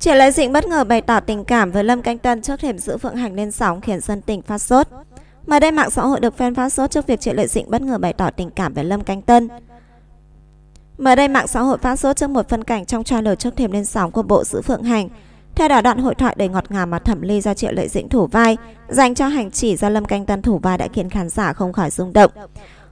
Triệu Lệ Dĩnh bất ngờ bày tỏ tình cảm với Lâm Canh Tân trước thềm giữ Phượng Hành lên sóng khiến dân tình phát sốt. Mới đây mạng xã hội được fan phát sốt trước việc Triệu Lệ Dĩnh bất ngờ bày tỏ tình cảm với Lâm Canh Tân. Mới đây mạng xã hội phát sốt trước một phân cảnh trong trailer trước thềm lên sóng của bộ giữ Phượng Hành. Theo đó đoạn hội thoại đầy ngọt ngào mà Thẩm Ly ra Triệu Lệ Dĩnh thủ vai dành cho hành chỉ do Lâm Canh Tân thủ vai đã khiến khán giả không khỏi rung động.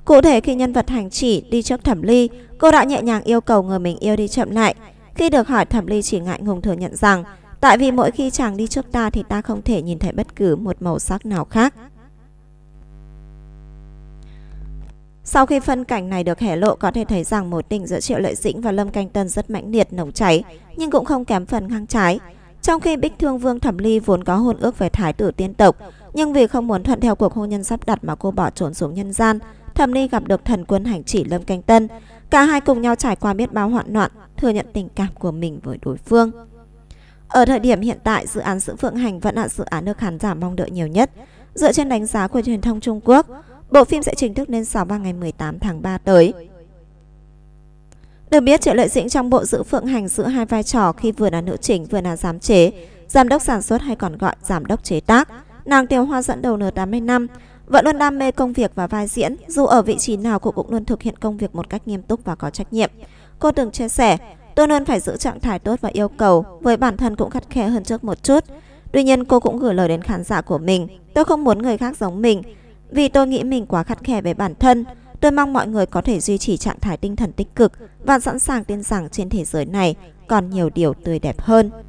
Cụ thể khi nhân vật hành chỉ đi trước Thẩm Ly, cô đã nhẹ nhàng yêu cầu người mình yêu đi chậm lại. Khi được hỏi Thẩm Ly chỉ ngại ngùng thừa nhận rằng Tại vì mỗi khi chàng đi trước ta thì ta không thể nhìn thấy bất cứ một màu sắc nào khác. Sau khi phân cảnh này được hé lộ có thể thấy rằng mối tình giữa Triệu lợi Dĩnh và Lâm Canh Tân rất mãnh liệt nồng cháy, nhưng cũng không kém phần ngang trái. Trong khi Bích Thương Vương Thẩm Ly vốn có hôn ước về thái tử tiên tộc, nhưng vì không muốn thuận theo cuộc hôn nhân sắp đặt mà cô bỏ trốn xuống nhân gian, Thẩm Ni gặp được thần quân hành chỉ Lâm Canh Tân. Cả hai cùng nhau trải qua biết bao hoạn loạn, thừa nhận tình cảm của mình với đối phương. Ở thời điểm hiện tại, dự án Sự Phượng Hành vẫn là dự án được khán giả mong đợi nhiều nhất. Dựa trên đánh giá của truyền thông Trung Quốc, bộ phim sẽ chính thức lên sóng vào ngày 18 tháng 3 tới. Được biết, Triệu Lợi Dĩnh trong bộ Sự Phượng Hành giữ hai vai trò khi vừa là nữ chính vừa là giám chế, giám đốc sản xuất hay còn gọi giám đốc chế tác. Nàng Tiêu Hoa dẫn đầu N85 năm, vẫn luôn đam mê công việc và vai diễn, dù ở vị trí nào cô cũng luôn thực hiện công việc một cách nghiêm túc và có trách nhiệm. Cô từng chia sẻ, tôi luôn phải giữ trạng thái tốt và yêu cầu, với bản thân cũng khắt khe hơn trước một chút. Tuy nhiên cô cũng gửi lời đến khán giả của mình, tôi không muốn người khác giống mình, vì tôi nghĩ mình quá khắt khe với bản thân. Tôi mong mọi người có thể duy trì trạng thái tinh thần tích cực và sẵn sàng tin rằng trên thế giới này còn nhiều điều tươi đẹp hơn.